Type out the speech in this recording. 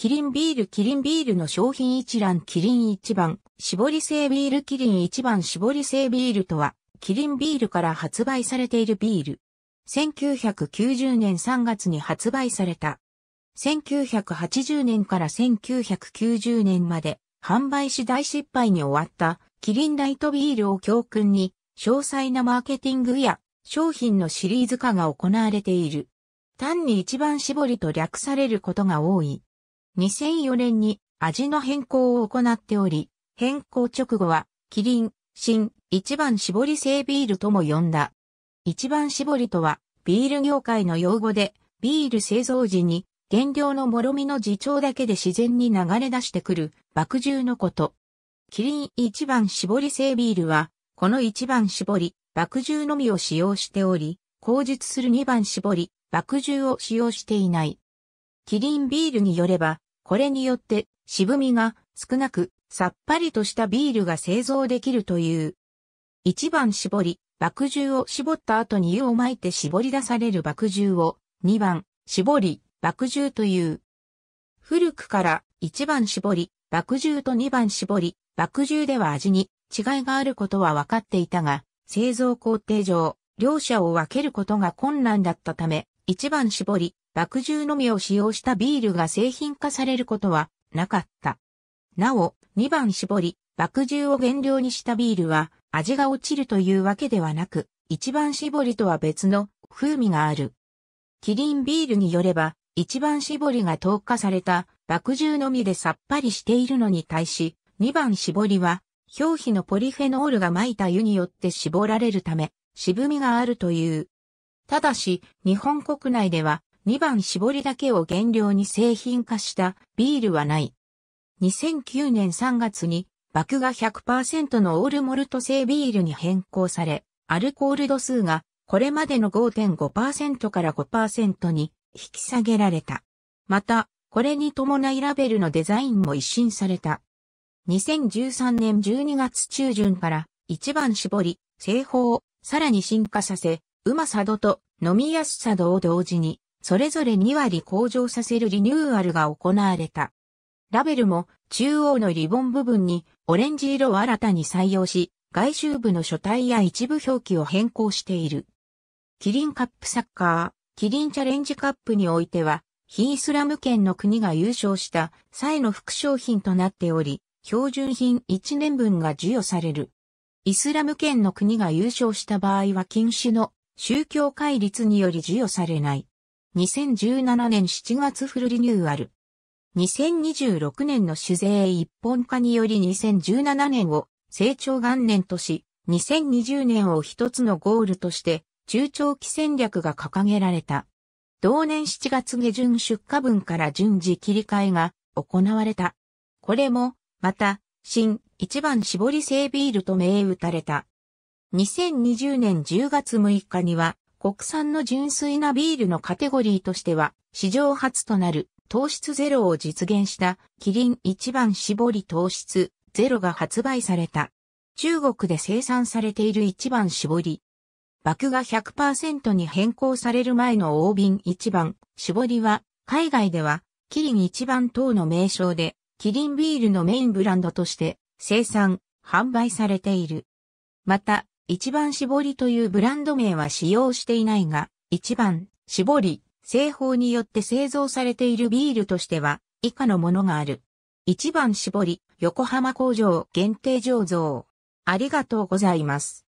キリンビールキリンビールの商品一覧キリン一番、絞り製ビールキリン一番絞り製ビールとは、キリンビールから発売されているビール。1990年3月に発売された。1980年から1990年まで販売し大失敗に終わったキリンライトビールを教訓に詳細なマーケティングや商品のシリーズ化が行われている。単に一番絞りと略されることが多い。2004年に味の変更を行っており、変更直後は、キリン、新、一番絞り製ビールとも呼んだ。一番絞りとは、ビール業界の用語で、ビール製造時に、原料のもろみの自重だけで自然に流れ出してくる、爆汁のこと。キリン一番絞り製ビールは、この一番絞り、爆汁のみを使用しており、口述する二番絞り、爆汁を使用していない。キリンビールによれば、これによって渋みが少なくさっぱりとしたビールが製造できるという。一番絞り、麦汁を絞った後に湯を巻いて絞り出される麦汁を、二番、絞り、麦汁という。古くから一番絞り、麦汁と二番絞り、麦汁では味に違いがあることは分かっていたが、製造工程上、両者を分けることが困難だったため、一番絞り、麦汁のみを使用したビールが製品化されることはなかった。なお、2番絞り、麦汁を原料にしたビールは味が落ちるというわけではなく、1番絞りとは別の風味がある。キリンビールによれば、1番絞りが透過された麦汁のみでさっぱりしているのに対し、2番絞りは表皮のポリフェノールが巻いた湯によって絞られるため、渋みがあるという。ただし、日本国内では、2番絞りだけを原料に製品化したビールはない。2009年3月に、麦が100%のオールモルト製ビールに変更され、アルコール度数がこれまでの5.5%から5%に引き下げられた。また、これに伴いラベルのデザインも一新された。2013年12月中旬から一番絞り、製法をさらに進化させ、うまさ度と飲みやすさ度を同時にそれぞれ2割向上させるリニューアルが行われた。ラベルも中央のリボン部分にオレンジ色を新たに採用し、外周部の書体や一部表記を変更している。キリンカップサッカー、キリンチャレンジカップにおいては、非イスラム圏の国が優勝した際の副賞品となっており、標準品1年分が授与される。イスラム圏の国が優勝した場合は禁止の宗教戒律により授与されない。2017年7月フルリニューアル。2026年の酒税一本化により2017年を成長元年とし、2020年を一つのゴールとして、中長期戦略が掲げられた。同年7月下旬出荷分から順次切り替えが行われた。これも、また、新一番絞り製ビールと銘打たれた。2020年10月6日には、国産の純粋なビールのカテゴリーとしては、史上初となる糖質ゼロを実現したキリン一番搾り糖質ゼロが発売された。中国で生産されている一番搾り。枠が100%に変更される前の大瓶一番搾りは、海外ではキリン一番等の名称で、キリンビールのメインブランドとして生産、販売されている。また、一番絞りというブランド名は使用していないが、一番絞り、製法によって製造されているビールとしては、以下のものがある。一番絞り、横浜工場限定醸造。ありがとうございます。